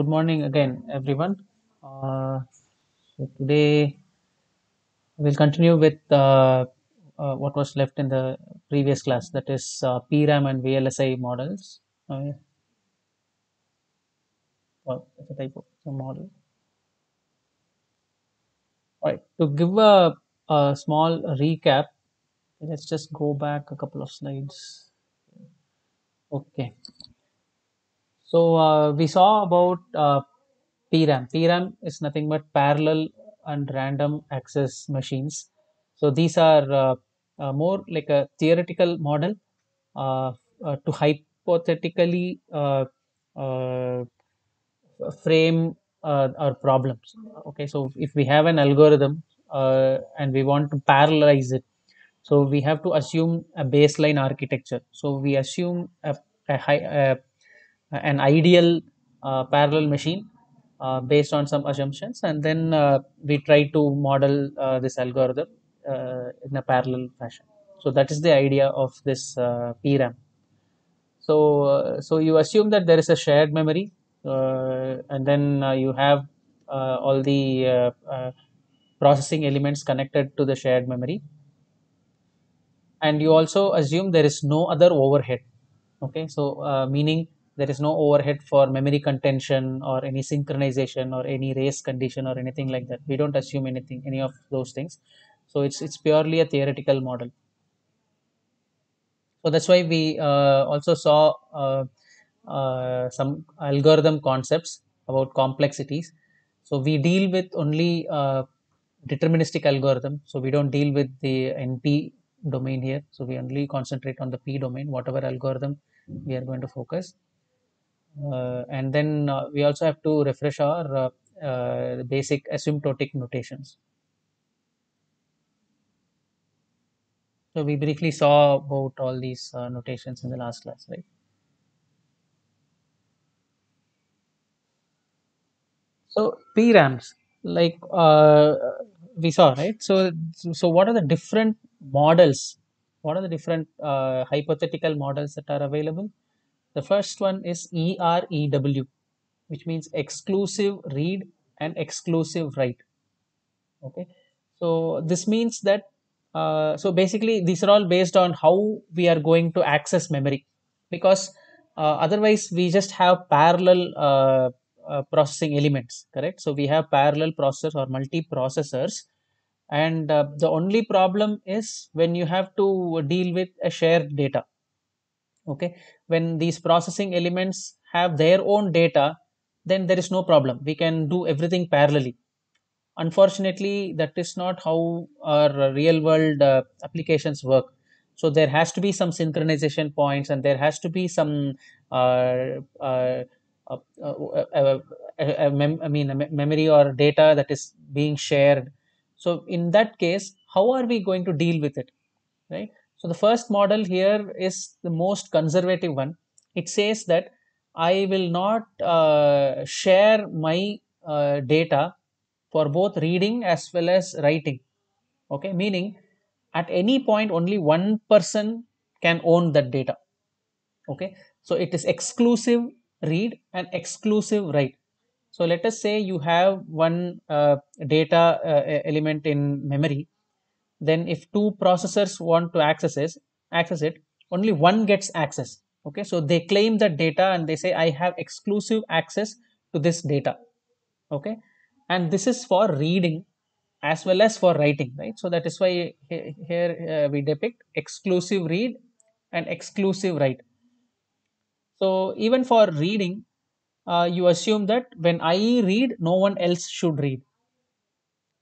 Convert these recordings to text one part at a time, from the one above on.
good morning again everyone uh, so today we'll continue with uh, uh, what was left in the previous class that is uh, PRAM and VLSI models uh, well it's a typo model all right to give a, a small recap let's just go back a couple of slides okay so uh, we saw about uh, PRAM. PRAM is nothing but parallel and random access machines. So these are uh, uh more like a theoretical model uh, uh, to hypothetically frame our problems. Okay, so if we have an algorithm and we want to parallelize it, so we have to assume a baseline architecture. So we assume a, a, high, a an ideal uh, parallel machine uh, based on some assumptions and then uh, we try to model this algorithm in a parallel fashion. So that is the idea of this PRAM. So, so you assume that there is a shared memory and then you have all the processing elements connected to the shared memory and you also assume there is no other overhead okay so uh, meaning there is no overhead for memory contention or any synchronization or any race condition or anything like that we don't assume anything any of those things so it's it's purely a theoretical model so that's why we uh, also saw uh, uh, some algorithm concepts about complexities so we deal with only uh, deterministic algorithm so we don't deal with the np domain here so we only concentrate on the p domain whatever algorithm we are going to focus uh, and then uh, we also have to refresh our uh, basic asymptotic notations. So we briefly saw about all these uh, notations in the last class, right? So PRAMs, like uh, we saw, right? So, so what are the different models? What are the different uh, hypothetical models that are available? The first one is EREW, which means exclusive read and exclusive write. Okay, so this means that uh, so basically these are all based on how we are going to access memory because uh, otherwise we just have parallel uh, uh processing elements, correct? So we have parallel processors or multi-processors and uh, the only problem is when you have to deal with a shared data okay when these processing elements have their own data then there is no problem we can do everything parallelly unfortunately that is not how our real world uh, applications work so there has to be some synchronization points and there has to be some uh, uh, uh, uh, uh mem- i mean me- memory or data that is being shared so in that case how are we going to deal with it right so the first model here is the most conservative one. It says that I will not uh, share my uh, data for both reading as well as writing. Okay, meaning at any point only one person can own that data. Okay, so it is exclusive read and exclusive write. So let us say you have one uh, data uh, element in memory then if two processors want to access it, access it only one gets access okay so they claim the data and they say i have exclusive access to this data okay and this is for reading as well as for writing right so that is why here uh, we depict exclusive read and exclusive write so even for reading uh, you assume that when i read no one else should read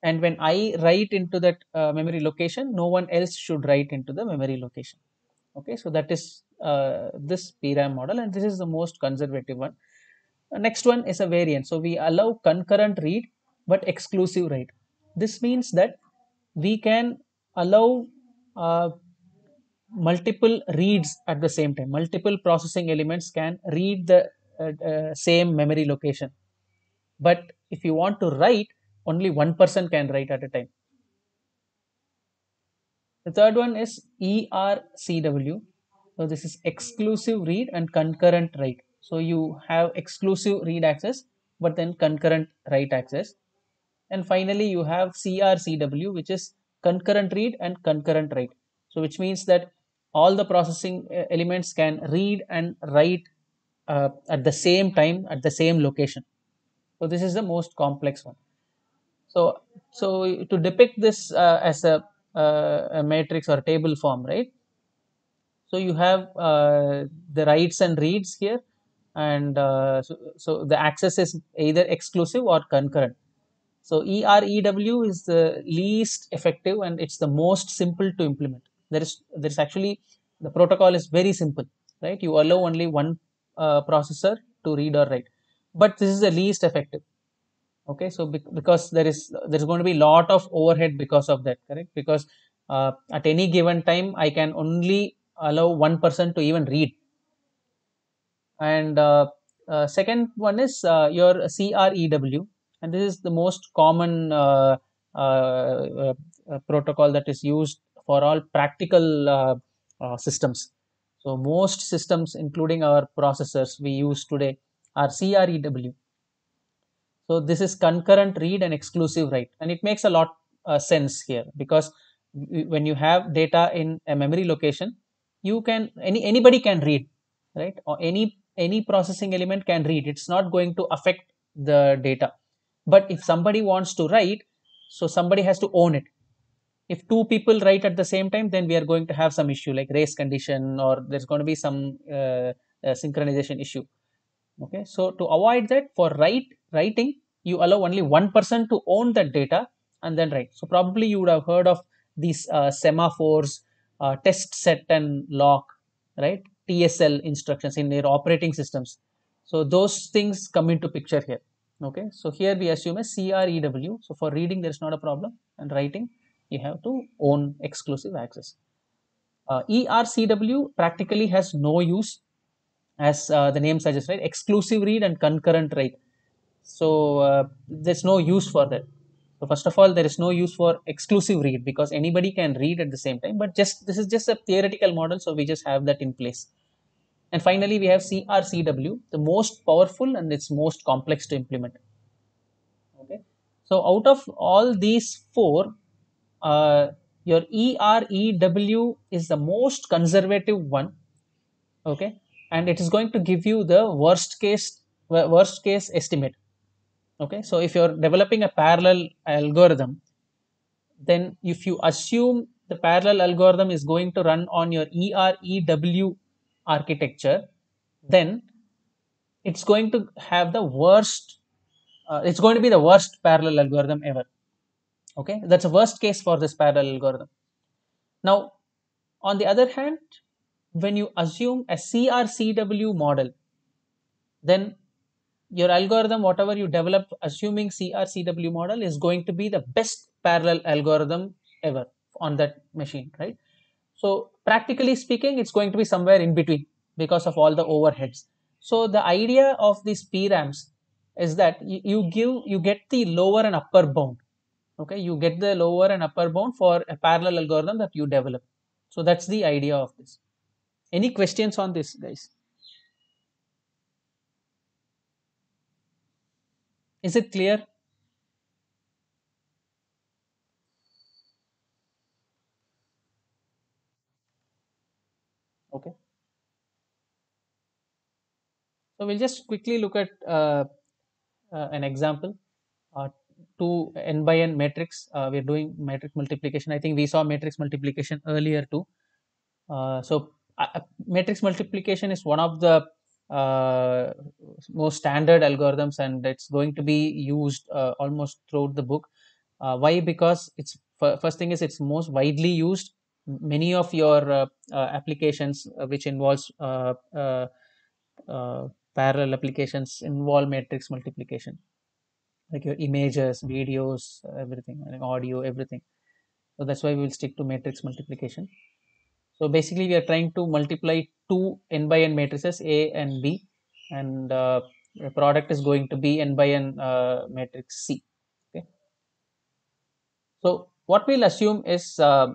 and when i write into that uh, memory location no one else should write into the memory location okay so that is uh, this pram model and this is the most conservative one uh, next one is a variant so we allow concurrent read but exclusive write this means that we can allow uh, multiple reads at the same time multiple processing elements can read the uh, same memory location but if you want to write only one person can write at a time. The third one is ERCW. So this is exclusive read and concurrent write. So you have exclusive read access, but then concurrent write access. And finally, you have CRCW, which is concurrent read and concurrent write. So which means that all the processing uh, elements can read and write uh, at the same time at the same location. So this is the most complex one so so to depict this uh, as a, uh, a, matrix or table form right so you have uh, the writes and reads here and uh, so, so, the access is either exclusive or concurrent so EREW is the least effective and it's the most simple to implement there is there is actually the protocol is very simple right you allow only one uh, processor to read or write but this is the least effective okay so be because there is there's going to be lot of overhead because of that correct because uh, at any given time i can only allow one person to even read and uh, uh, second one is uh, your crew and this is the most common uh, uh, protocol that is used for all practical systems so most systems including our processors we use today are crew so this is concurrent read and exclusive write, and it makes a lot uh, sense here because when you have data in a memory location, you can any anybody can read, right? Or any any processing element can read. It's not going to affect the data. But if somebody wants to write, so somebody has to own it. If two people write at the same time, then we are going to have some issue like race condition or there's going to be some uh, uh, synchronization issue okay so to avoid that for write writing you allow only one person to own that data and then write so probably you would have heard of these uh, semaphores uh, test set and lock right tsl instructions in their operating systems so those things come into picture here okay so here we assume a crew so for reading there's not a problem and writing you have to own exclusive access uh, ercw practically has no use as uh, the name suggests right exclusive read and concurrent write so uh, there's no use for that so first of all there is no use for exclusive read because anybody can read at the same time but just this is just a theoretical model so we just have that in place and finally we have crcw the most powerful and it's most complex to implement okay so out of all these four uh, your EREW is the most conservative one okay and it is going to give you the worst case worst case estimate okay so if you're developing a parallel algorithm then if you assume the parallel algorithm is going to run on your EREW architecture then it's going to have the worst uh, it's going to be the worst parallel algorithm ever okay that's a worst case for this parallel algorithm now on the other hand when you assume a CRCW model then your algorithm, whatever you develop, assuming CRCW model, is going to be the best parallel algorithm ever on that machine, right? So practically speaking, it's going to be somewhere in between because of all the overheads. So the idea of these PRAMs is that you give you get the lower and upper bound. Okay, you get the lower and upper bound for a parallel algorithm that you develop. So that's the idea of this. Any questions on this, guys? Is it clear? Okay. So we'll just quickly look at uh, uh, an example. Uh, two n by n matrix. Uh, we're doing matrix multiplication. I think we saw matrix multiplication earlier too. Uh, so uh, matrix multiplication is one of the uh, most standard algorithms and it's going to be used uh, almost throughout the book uh, why because it's first thing is it's most widely used many of your uh, uh, applications uh, which involves parallel applications involve matrix multiplication like your images videos everything like audio everything so that's why we will stick to matrix multiplication so basically we are trying to multiply two n by n matrices A and B and uh, the product is going to be n by n uh, matrix C. Okay. So what we'll assume is uh,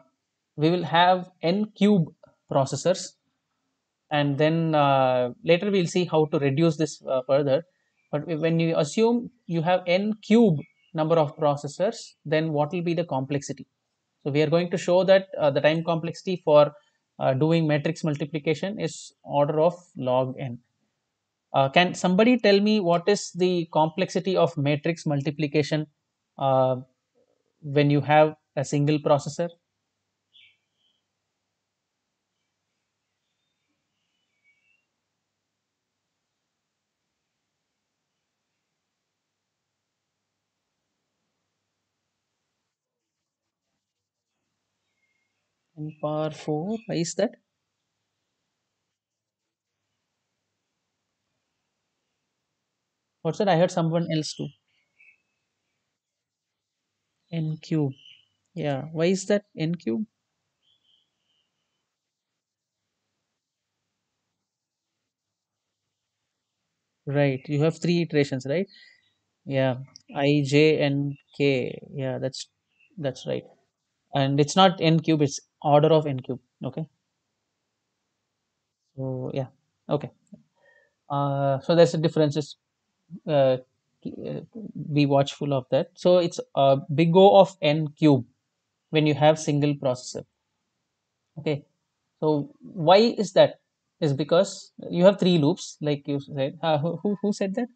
we will have n cube processors and then uh, later we'll see how to reduce this uh, further. But when you assume you have n cube number of processors, then what will be the complexity? So we are going to show that uh, the time complexity for uh, doing matrix multiplication is order of log n. Uh, can somebody tell me what is the complexity of matrix multiplication uh, when you have a single processor? power 4 why is that what's that i heard someone else too n cube yeah why is that n cube right you have three iterations right yeah i j and k yeah that's that's right and it's not n cube it's order of n cube okay so yeah okay uh, so there's a difference. uh, be watchful of that so it's a big o of n cube when you have single processor okay so why is that is because you have three loops like you said uh, who, who said that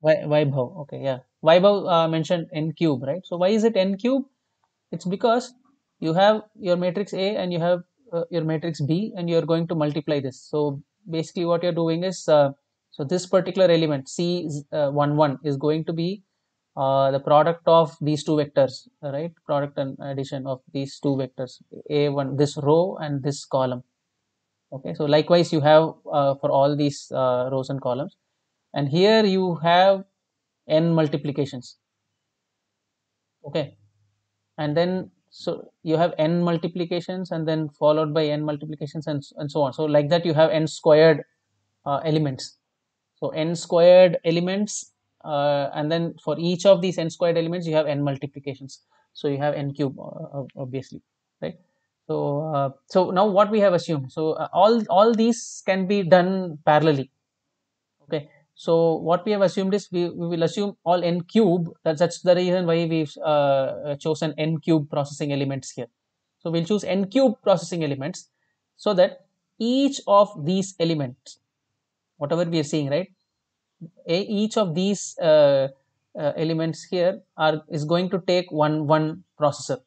Why, Vaibhav. Okay, yeah. Vaibhav uh, mentioned n cube, right? So why is it n cube? It's because you have your matrix A and you have uh, your matrix B and you're going to multiply this. So basically what you're doing is, uh, so this particular element C uh, 1 1 is going to be uh, the product of these two vectors, right? Product and addition of these two vectors, A1, this row and this column. Okay, so likewise you have uh, for all these uh, rows and columns and here you have n multiplications okay and then so you have n multiplications and then followed by n multiplications and, and so on so like that you have n squared uh, elements so n squared elements uh, and then for each of these n squared elements you have n multiplications so you have n cube uh, uh obviously right so uh, so now what we have assumed so uh, all all these can be done parallelly okay so what we have assumed is we, we will assume all n cube. that's the reason why we've uh, uh, chosen n cube processing elements here. So we'll choose n cube processing elements so that each of these elements, whatever we are seeing, right? A, each of these uh, uh, elements here are is going to take one one processor.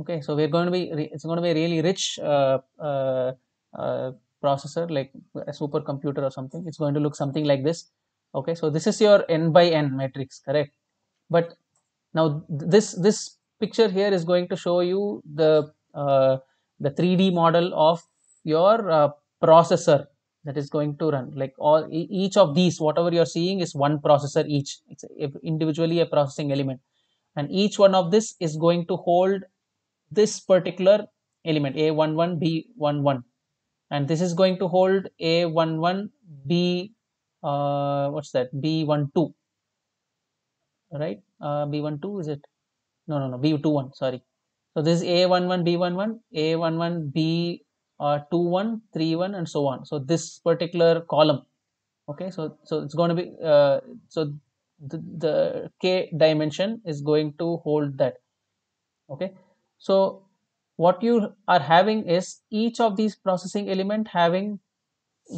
Okay, so we're going to be it's going to be really rich uh, uh, processor like a supercomputer or something it's going to look something like this okay so this is your n by n matrix correct but now this this picture here is going to show you the uh, the 3d model of your uh, processor that is going to run like all each of these whatever you're seeing is one processor each it's individually a processing element and each one of this is going to hold this particular element a11b11 and this is going to hold a11 b uh, what's that b12 right uh, b12 is it no no no b21 sorry so this is a11 b11 a11 b uh, 2 1 3 1 and so on so this particular column okay so so it's going to be uh, so the, the k dimension is going to hold that okay so what you are having is each of these processing element having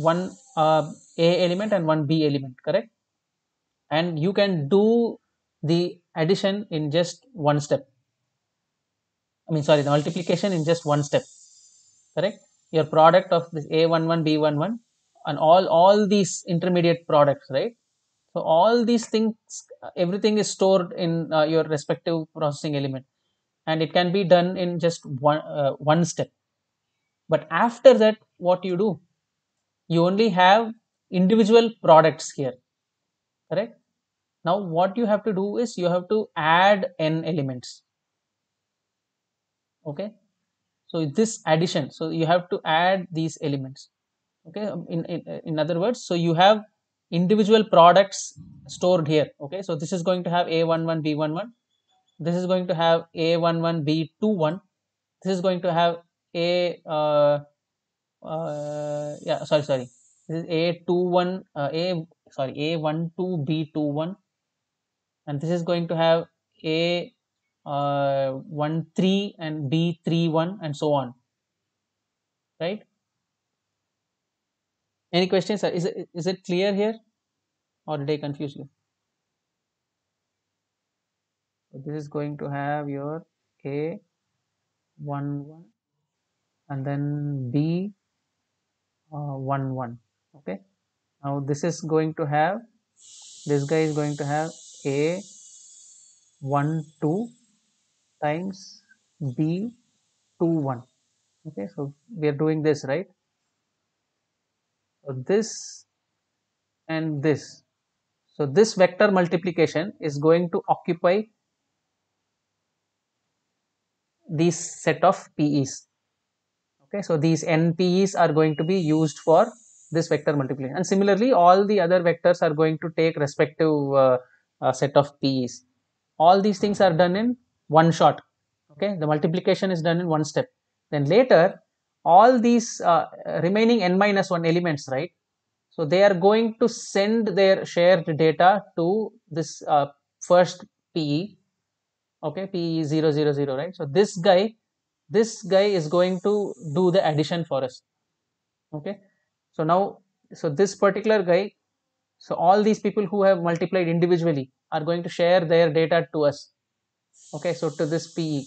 one uh, a element and one b element correct and you can do the addition in just one step i mean sorry the multiplication in just one step correct your product of this a11 b11 and all all these intermediate products right so all these things everything is stored in uh, your respective processing element and it can be done in just one uh, one step but after that what you do you only have individual products here correct now what you have to do is you have to add n elements okay so this addition so you have to add these elements okay um, in in, in other words so you have individual products stored here okay so this is going to have a11 b11 this is going to have a11b21 this is going to have a uh, uh, yeah sorry sorry this is a21 uh, a sorry a12b21 and this is going to have a uh, 1 3 and b 3 1 and so on right any questions sir? is it, is it clear here or did i confuse you so this is going to have your a 1 1 and then b uh, 1 1 okay now this is going to have this guy is going to have a 1 2 times b 2 1 okay so we are doing this right so this and this so this vector multiplication is going to occupy this set of PEs. Okay, so these NPEs are going to be used for this vector multiplication and similarly all the other vectors are going to take respective uh, uh, set of PEs. All these things are done in one shot. Okay, the multiplication is done in one step. Then later all these uh, remaining n minus 1 elements, right? So they are going to send their shared data to this uh, first PE okay is 0 right so this guy this guy is going to do the addition for us okay so now so this particular guy so all these people who have multiplied individually are going to share their data to us okay so to this pe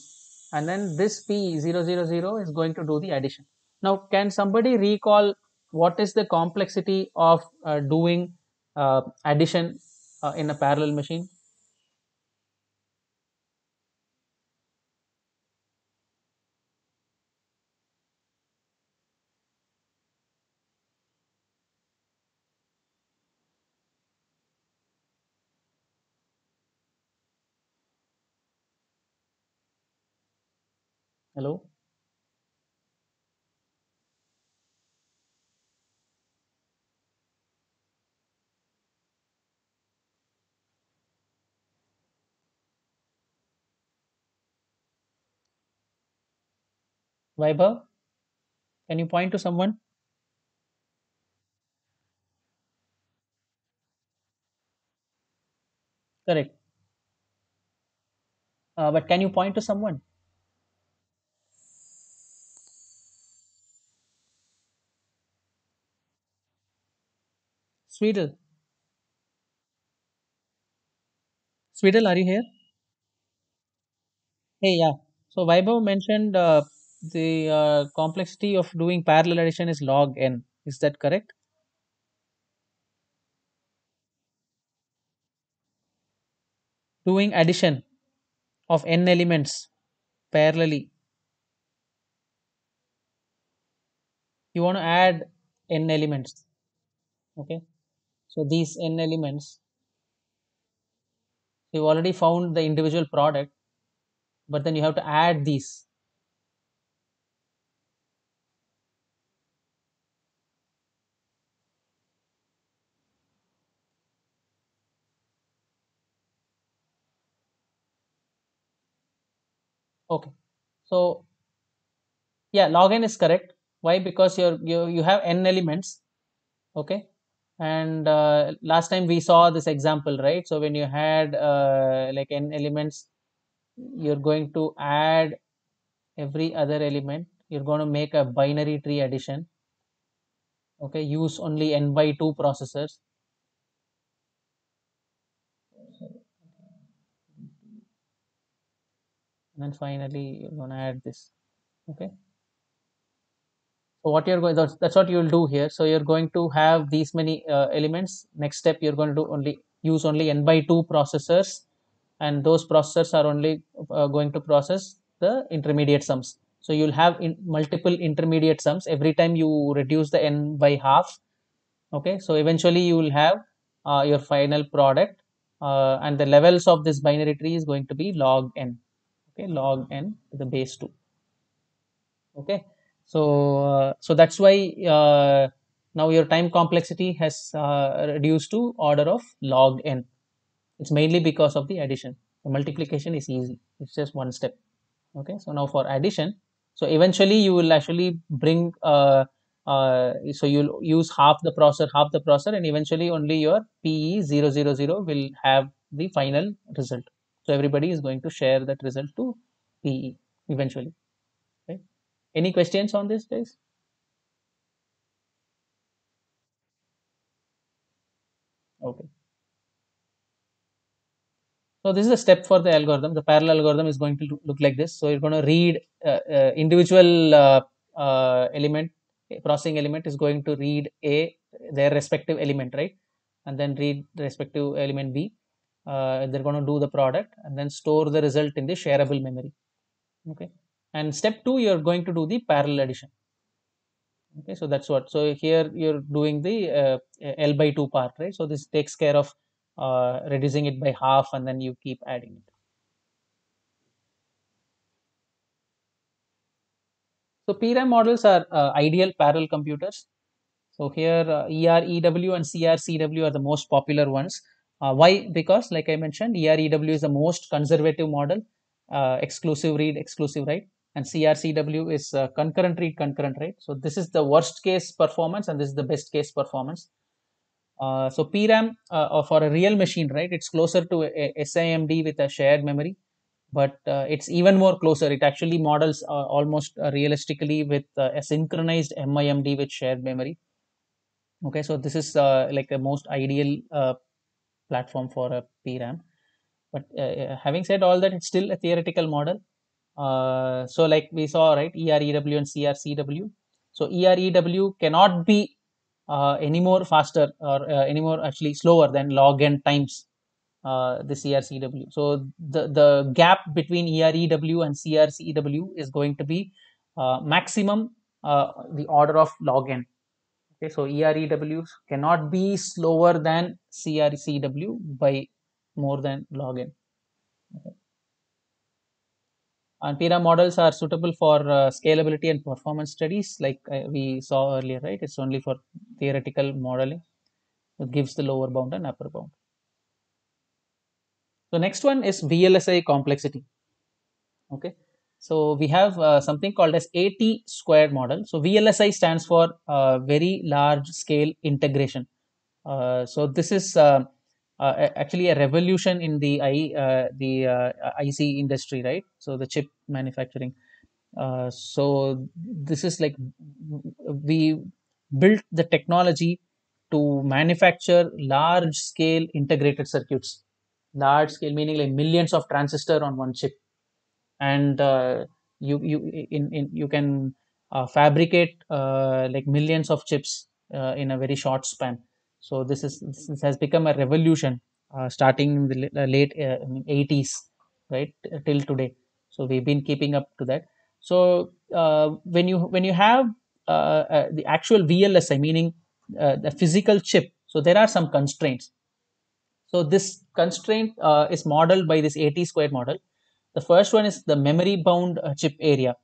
and then this P 0 is going to do the addition now can somebody recall what is the complexity of uh, doing uh, addition uh, in a parallel machine Hello? Vibha, can you point to someone? Correct. Uh, but can you point to someone? Sweetle. Sweetle, are you here? Hey, yeah. So Vaibhav mentioned uh, the uh, complexity of doing parallel addition is log n. Is that correct? Doing addition of n elements parallelly. You want to add n elements. Okay. So, these n elements you already found the individual product, but then you have to add these. Okay, so yeah, log n is correct. Why? Because you you you have n elements. Okay, and uh, last time we saw this example right so when you had uh, like n elements you're going to add every other element you're going to make a binary tree addition okay use only n by 2 processors and then finally you're going to add this okay so what you're going that's, that's what you will do here so you're going to have these many uh, elements next step you're going to only use only n by 2 processors and those processors are only uh, going to process the intermediate sums so you'll have in multiple intermediate sums every time you reduce the n by half okay so eventually you will have uh, your final product uh, and the levels of this binary tree is going to be log n okay log n to the base 2 okay so uh, so that's why uh, now your time complexity has uh, reduced to order of log n it's mainly because of the addition the multiplication is easy it's just one step okay so now for addition so eventually you will actually bring uh, uh, so you'll use half the processor half the processor and eventually only your pe 000 will have the final result so everybody is going to share that result to pe eventually any questions on this, guys? Okay. So this is a step for the algorithm. The parallel algorithm is going to look like this. So you're going to read uh, uh, individual uh, uh, element, processing element is going to read A, their respective element, right? And then read the respective element B. Uh, they're going to do the product and then store the result in the shareable memory. Okay and step 2 you are going to do the parallel addition okay so that's what so here you're doing the uh, l by 2 part right so this takes care of uh, reducing it by half and then you keep adding it so pram models are uh, ideal parallel computers so here uh, er ew and CRCW are the most popular ones uh, why because like i mentioned er ew is the most conservative model uh, exclusive read exclusive write and CRCW is uh, concurrent read, concurrent write. So this is the worst case performance and this is the best case performance. Uh, so PRAM uh, uh, for a real machine, right, it's closer to a, a SIMD with a shared memory, but uh, it's even more closer. It actually models uh, almost realistically with a synchronized MIMD with shared memory. Okay, so this is like the most ideal platform for a PRAM. But having said all that, it's still a theoretical model uh, so like we saw, right, EREW and CRCW. So EREW cannot be uh, any more faster or uh, any more actually slower than log n times uh, the CRCW. So the, the gap between EREW and CRCW is going to be uh, maximum uh, the order of log n. Okay, so EREW cannot be slower than CRCW by more than log n. Okay and PIRA models are suitable for uh, scalability and performance studies, like uh, we saw earlier, right? It's only for theoretical modeling. It gives the lower bound and upper bound. The next one is VLSI complexity. Okay, so we have uh, something called as AT squared model. So VLSI stands for uh, very large scale integration. Uh, so this is uh, uh, actually a revolution in the I, uh, the uh, IC industry, right? So the chip manufacturing. Uh, so this is like we built the technology to manufacture large scale integrated circuits, large scale meaning like millions of transistor on one chip, and uh, you you in, in you can uh, fabricate like millions of chips in a very short span so this is this has become a revolution uh, starting in the uh, late uh, 80s, right uh, till today. So we've been keeping up to that. So uh, when you when you have uh, the actual VLSI, meaning the physical chip, so there are some constraints. So this constraint is modeled by this 80 squared model. The first one is the memory bound chip area.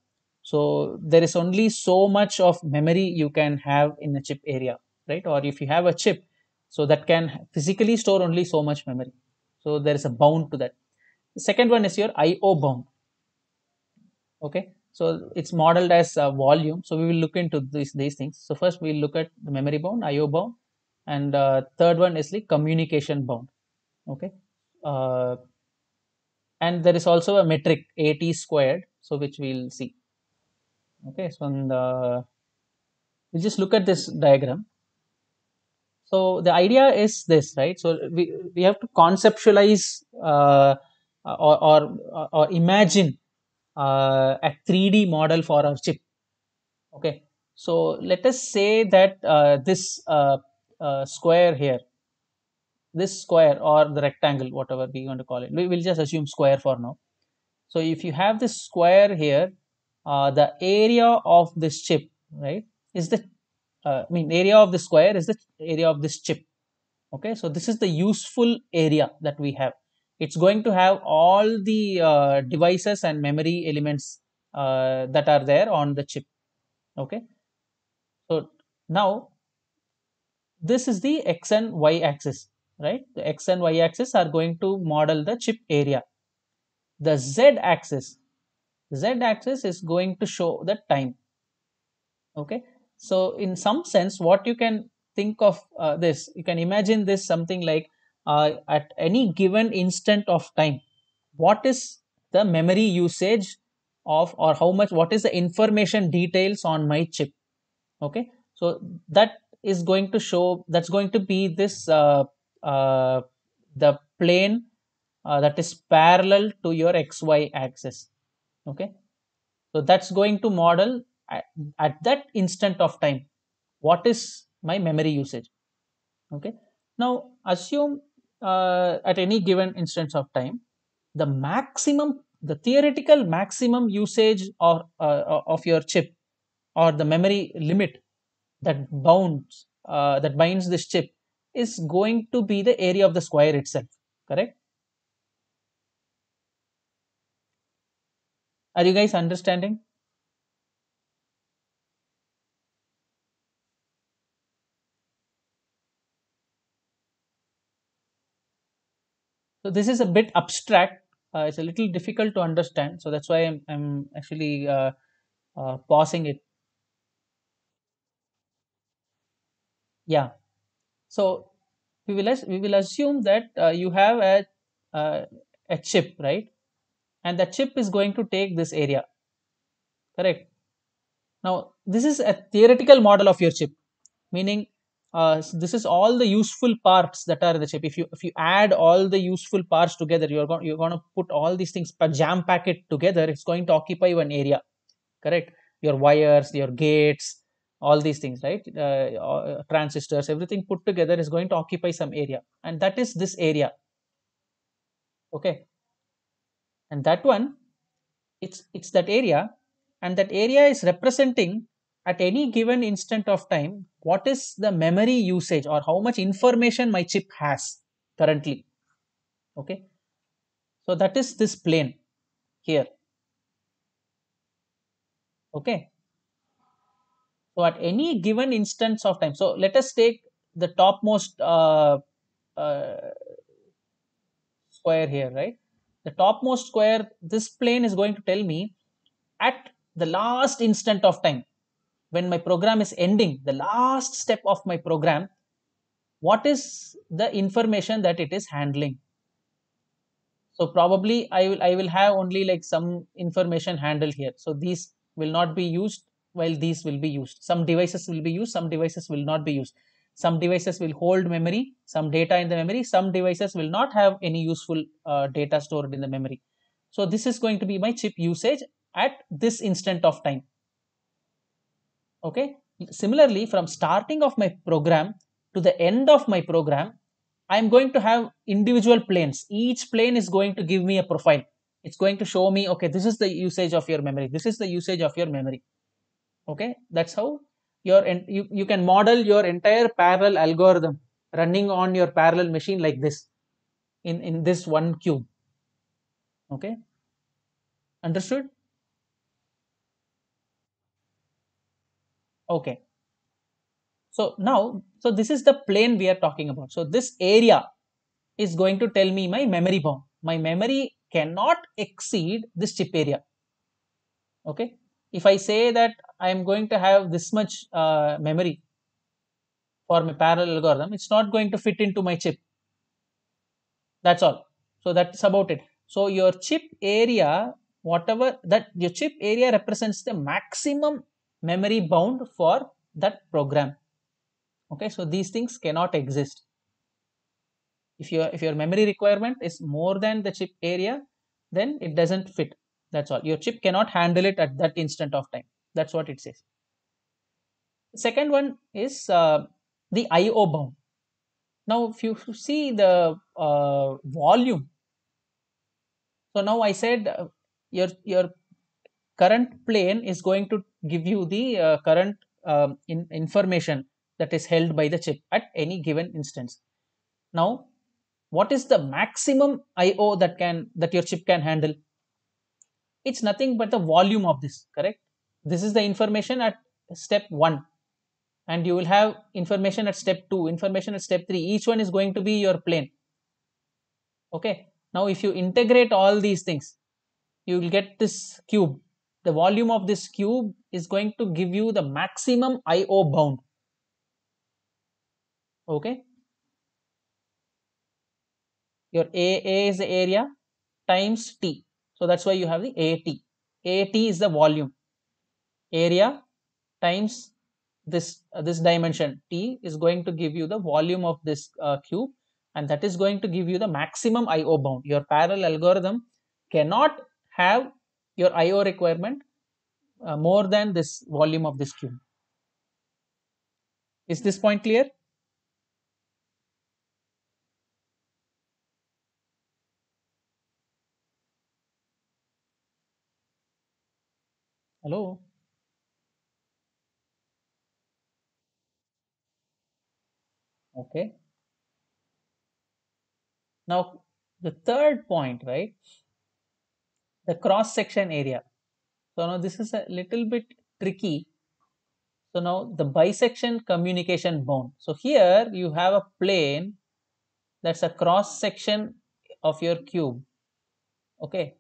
So there is only so much of memory you can have in the chip area right or if you have a chip so that can physically store only so much memory so there is a bound to that the second one is your io bound okay so it's modeled as a uh, volume so we will look into these these things so first we'll look at the memory bound io bound and uh, third one is the communication bound okay uh, and there is also a metric at squared so which we'll see okay so on the uh, we'll just look at this diagram so the idea is this right so we, we have to conceptualize uh, or, or or imagine uh, a 3d model for our chip okay so let us say that uh, this uh, uh, square here this square or the rectangle whatever we want to call it we will just assume square for now so if you have this square here uh, the area of this chip right is the uh, I mean area of the square is the area of this chip. Okay, so this is the useful area that we have. It's going to have all the uh, devices and memory elements uh, that are there on the chip. Okay, so now this is the x and y axis, right? The x and y axis are going to model the chip area. The z axis, z axis is going to show the time. Okay, so in some sense what you can think of uh, this you can imagine this something like uh, at any given instant of time what is the memory usage of or how much what is the information details on my chip okay so that is going to show that's going to be this uh, uh, the plane uh, that is parallel to your xy axis okay so that's going to model at, that instant of time what is my memory usage okay now assume uh, at any given instance of time the maximum the theoretical maximum usage or uh, of your chip or the memory limit that bounds uh, that binds this chip is going to be the area of the square itself correct are you guys understanding So this is a bit abstract. Uh, it's a little difficult to understand. So that's why I'm, I'm actually uh, uh, pausing it. Yeah. So we will we will assume that uh, you have a uh, a chip, right? And the chip is going to take this area, correct? Now this is a theoretical model of your chip, meaning uh, this is all the useful parts that are in the chip if you if you add all the useful parts together you're going you're going to put all these things jam pack it together it's going to occupy one area correct your wires your gates all these things right uh, uh, transistors everything put together is going to occupy some area and that is this area okay and that one it's it's that area and that area is representing at any given instant of time, what is the memory usage or how much information my chip has currently. Okay. So that is this plane here. Okay. So at any given instance of time, so let us take the topmost uh, uh, square here, right? The topmost square, this plane is going to tell me at the last instant of time, when my program is ending, the last step of my program, what is the information that it is handling? So probably I will I will have only like some information handled here. So these will not be used while these will be used. Some devices will be used, some devices will not be used. Some devices will hold memory, some data in the memory, some devices will not have any useful uh, data stored in the memory. So this is going to be my chip usage at this instant of time okay similarly from starting of my program to the end of my program i am going to have individual planes each plane is going to give me a profile it's going to show me okay this is the usage of your memory this is the usage of your memory okay that's how your you, you can model your entire parallel algorithm running on your parallel machine like this in in this one cube okay understood okay so now so this is the plane we are talking about so this area is going to tell me my memory bound my memory cannot exceed this chip area okay if i say that i am going to have this much uh, memory for my parallel algorithm it's not going to fit into my chip that's all so that's about it so your chip area whatever that your chip area represents the maximum memory bound for that program okay so these things cannot exist if your if your memory requirement is more than the chip area then it doesn't fit that's all your chip cannot handle it at that instant of time that's what it says second one is uh, the io bound now if you see the uh, volume so now i said uh, your your current plane is going to give you the uh, current um, in information that is held by the chip at any given instance. Now, what is the maximum IO that can that your chip can handle? It's nothing but the volume of this, correct? This is the information at step one, and you will have information at step two, information at step three. Each one is going to be your plane. Okay. Now, if you integrate all these things, you will get this cube the volume of this cube is going to give you the maximum IO bound. Okay. Your AA is the area times T. So that's why you have the AT. AT is the volume. Area times this, uh, this dimension T is going to give you the volume of this uh, cube and that is going to give you the maximum IO bound. Your parallel algorithm cannot have your IO requirement uh, more than this volume of this queue. Is this point clear? Hello? Okay. Now, the third point, right? the cross section area. So now this is a little bit tricky. So now the bisection communication bone. So here you have a plane that's a cross section of your cube. Okay.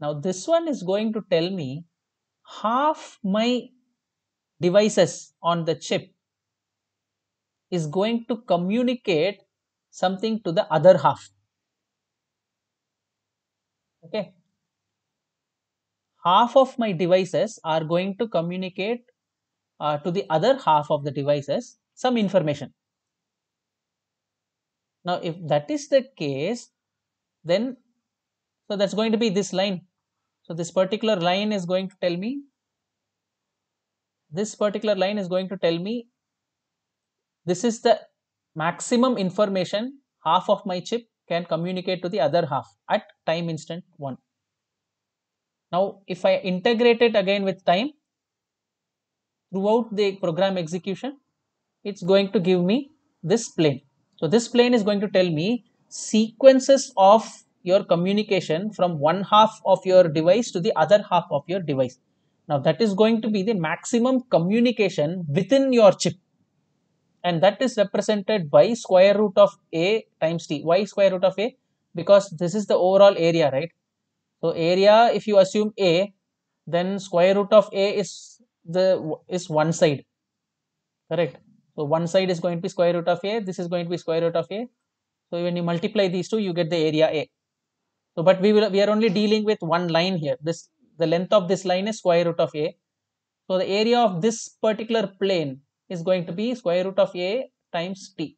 Now this one is going to tell me half my devices on the chip is going to communicate something to the other half. Okay half of my devices are going to communicate uh, to the other half of the devices some information. Now, if that is the case, then so that's going to be this line. So, this particular line is going to tell me, this particular line is going to tell me this is the maximum information half of my chip can communicate to the other half at time instant 1. Now, if I integrate it again with time throughout the program execution, it's going to give me this plane. So, this plane is going to tell me sequences of your communication from one half of your device to the other half of your device. Now, that is going to be the maximum communication within your chip and that is represented by square root of a times t. Why square root of a? Because this is the overall area, right? So area, if you assume A, then square root of A is the is one side, correct? So one side is going to be square root of A, this is going to be square root of A. So when you multiply these two, you get the area A. So but we will we are only dealing with one line here. This the length of this line is square root of A. So the area of this particular plane is going to be square root of A times T.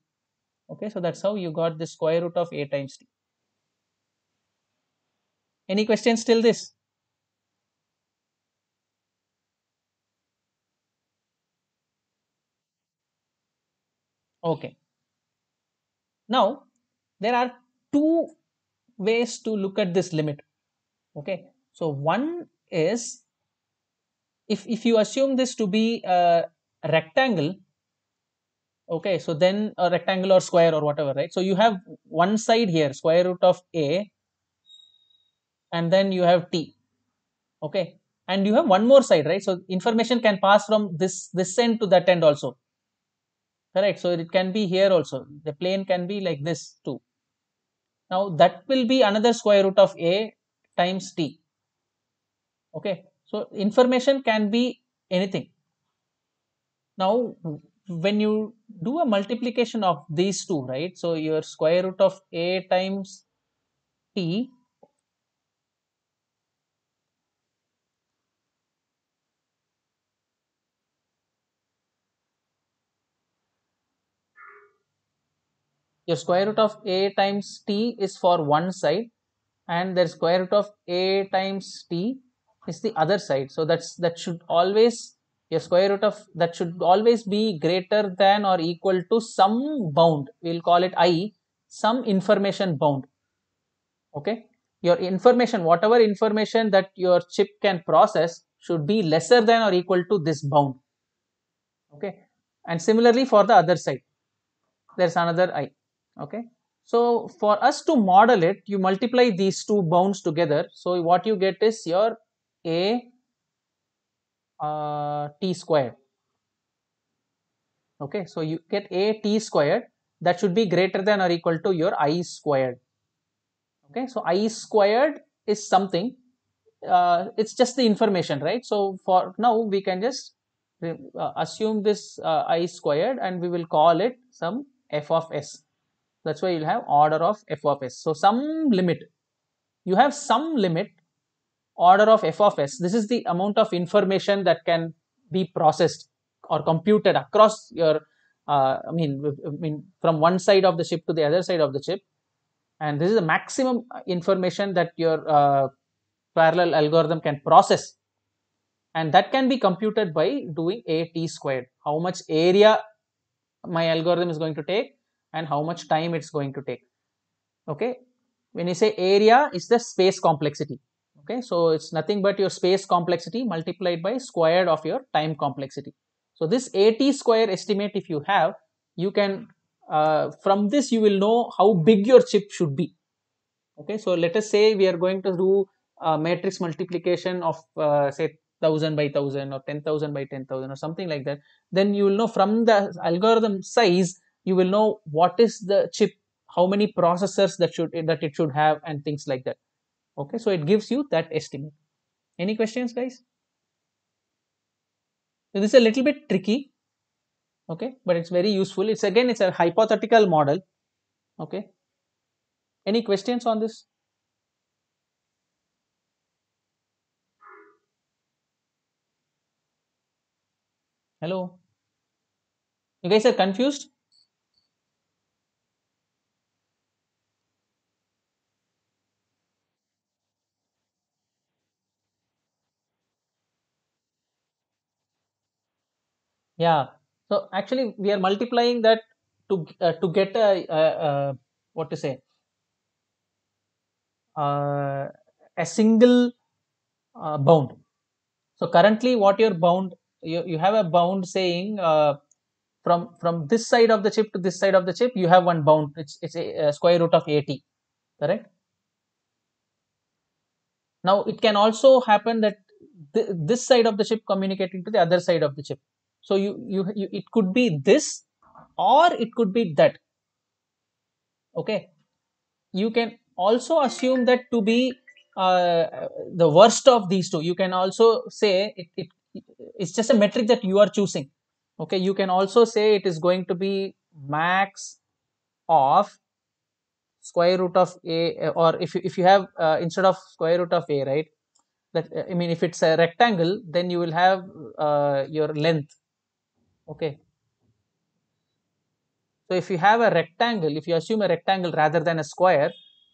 Okay, so that's how you got the square root of A times T. Any questions till this? Okay. Now, there are two ways to look at this limit. Okay. So, one is if, if you assume this to be a rectangle, okay, so then a rectangle or square or whatever, right? So, you have one side here, square root of a and then you have t okay and you have one more side right so information can pass from this this end to that end also correct so it can be here also the plane can be like this too now that will be another square root of a times t okay so information can be anything now when you do a multiplication of these two right so your square root of a times t your square root of a times t is for one side and the square root of a times t is the other side so that's that should always your square root of that should always be greater than or equal to some bound we'll call it i some information bound okay your information whatever information that your chip can process should be lesser than or equal to this bound okay and similarly for the other side there's another i okay so for us to model it you multiply these two bounds together so what you get is your a uh, t squared okay so you get a t squared that should be greater than or equal to your i squared okay so i squared is something uh, it's just the information right so for now we can just uh, assume this uh, i squared and we will call it some f of s that's why you'll have order of f of s. So some limit, you have some limit order of f of s. This is the amount of information that can be processed or computed across your, uh, I mean, I mean from one side of the chip to the other side of the chip. And this is the maximum information that your uh, parallel algorithm can process and that can be computed by doing a t squared how much area my algorithm is going to take and how much time it's going to take okay when you say area is the space complexity okay so it's nothing but your space complexity multiplied by squared of your time complexity so this at square estimate if you have you can uh, from this you will know how big your chip should be okay so let us say we are going to do a matrix multiplication of uh, say 1000 by 1000 or 10000 by 10000 or something like that then you will know from the algorithm size you will know what is the chip how many processors that should that it should have and things like that okay so it gives you that estimate any questions guys so this is a little bit tricky okay but it's very useful it's again it's a hypothetical model okay any questions on this hello you guys are confused yeah so actually we are multiplying that to uh, to get a, a, a, what to say uh, a single uh, bound so currently what your bound you, you have a bound saying uh, from from this side of the chip to this side of the chip you have one bound it's it's a, square root of 80 correct now it can also happen that th this side of the chip communicating to the other side of the chip so you, you you it could be this or it could be that okay you can also assume that to be uh, the worst of these two you can also say it, it it's just a metric that you are choosing okay you can also say it is going to be max of square root of a or if you, if you have uh, instead of square root of a right that i mean if it's a rectangle then you will have uh, your length okay so if you have a rectangle if you assume a rectangle rather than a square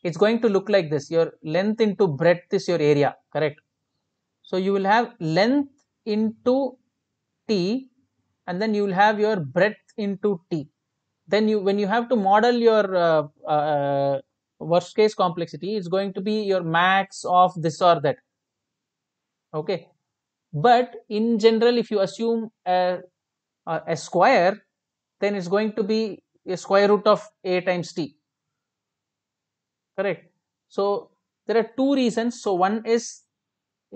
it's going to look like this your length into breadth is your area correct so you will have length into t and then you will have your breadth into t then you when you have to model your uh, uh, worst case complexity it's going to be your max of this or that okay but in general if you assume a uh, a square, then it's going to be a square root of a times t. Correct. So there are two reasons. So one is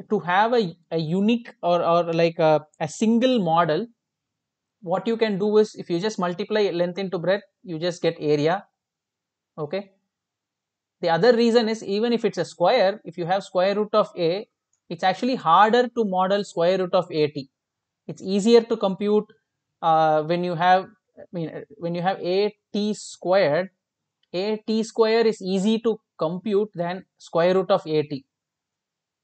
to have a, a unique or, or like a, a single model, what you can do is if you just multiply length into breadth, you just get area. Okay. The other reason is even if it's a square, if you have square root of a, it's actually harder to model square root of at. It's easier to compute uh, when you have I mean when you have a t squared, a t square is easy to compute than square root of a t.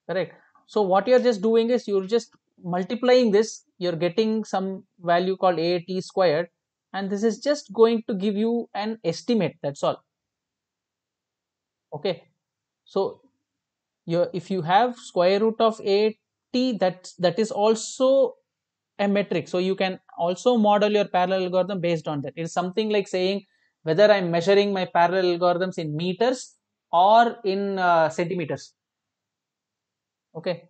Correct. So what you're just doing is you're just multiplying this, you're getting some value called a t squared, and this is just going to give you an estimate. That's all. Okay. So your if you have square root of a t, that that is also a metric so you can also model your parallel algorithm based on that it's something like saying whether i'm measuring my parallel algorithms in meters or in uh, centimeters okay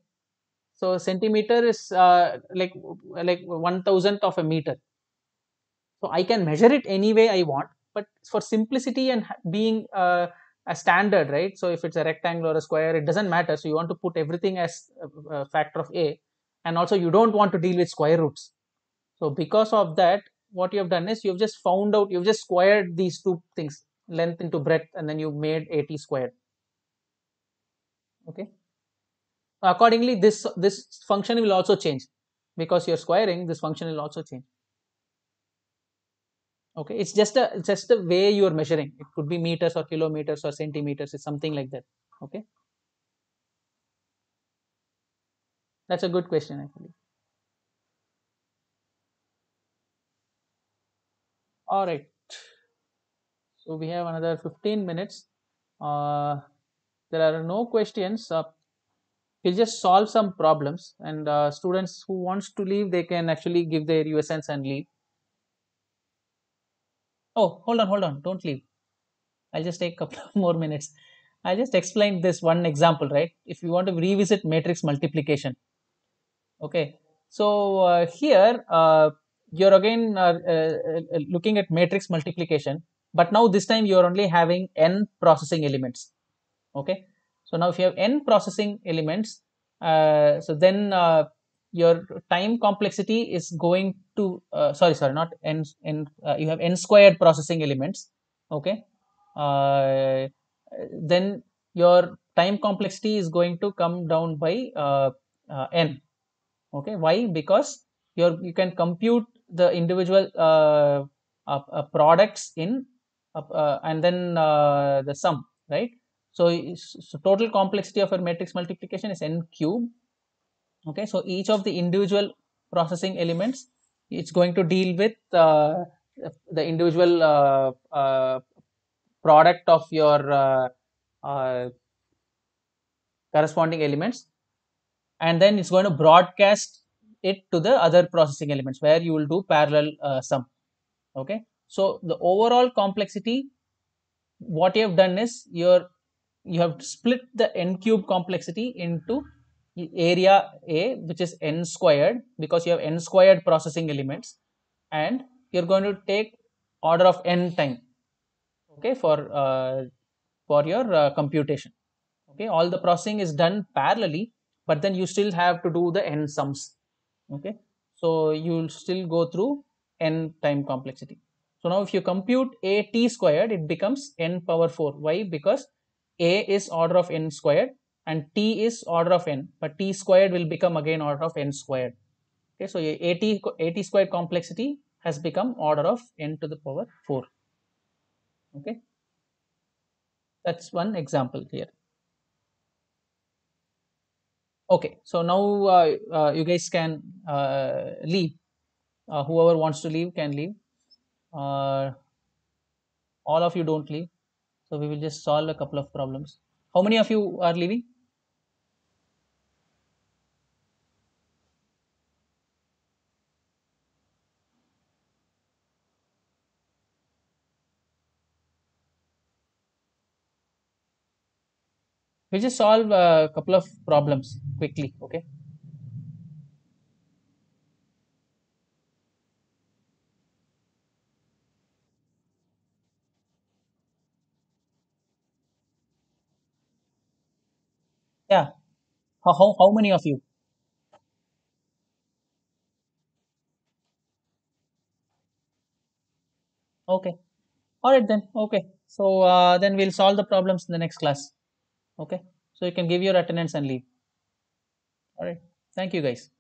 so centimeter is uh, like like one thousandth of a meter so i can measure it any way i want but for simplicity and being uh, a standard right so if it's a rectangle or a square it doesn't matter so you want to put everything as a uh, uh, factor of a and also you don't want to deal with square roots so because of that what you have done is you've just found out you've just squared these two things length into breadth and then you made 80 squared okay accordingly this this function will also change because you're squaring this function will also change okay it's just a just the way you are measuring it could be meters or kilometers or centimeters or something like that okay That's a good question, actually. All right. So we have another 15 minutes. Uh, there are no questions. Uh, we'll just solve some problems and uh, students who wants to leave, they can actually give their USNs and leave. Oh, hold on, hold on. Don't leave. I'll just take a couple more minutes. I will just explain this one example, right? If you want to revisit matrix multiplication, okay so uh, here uh, you're again uh, looking at matrix multiplication but now this time you're only having n processing elements okay so now if you have n processing elements so then your time complexity is going to uh, sorry sorry not n n uh, you have n squared processing elements okay uh, then your time complexity is going to come down by n okay why because you you can compute the individual uh, uh, uh products in uh, uh, and then the sum right so, so total complexity of your matrix multiplication is n cube okay so each of the individual processing elements it's going to deal with uh, the individual uh, uh, product of your corresponding elements and then it's going to broadcast it to the other processing elements where you will do parallel uh, sum okay so the overall complexity what you have done is your you have split the n cube complexity into area a which is n squared because you have n squared processing elements and you're going to take order of n time okay for uh, for your uh, computation okay all the processing is done parallelly but then you still have to do the n sums okay so you'll still go through n time complexity so now if you compute a t squared it becomes n power 4 why because a is order of n squared and t is order of n but t squared will become again order of n squared okay so a t a t squared complexity has become order of n to the power 4 okay that's one example here okay so now uh, uh, you guys can uh, leave uh, whoever wants to leave can leave uh, all of you don't leave so we will just solve a couple of problems how many of you are leaving we just solve a uh, couple of problems quickly okay yeah how how, how many of you okay all right then okay so uh, then we'll solve the problems in the next class okay so you can give your attendance and leave all right thank you guys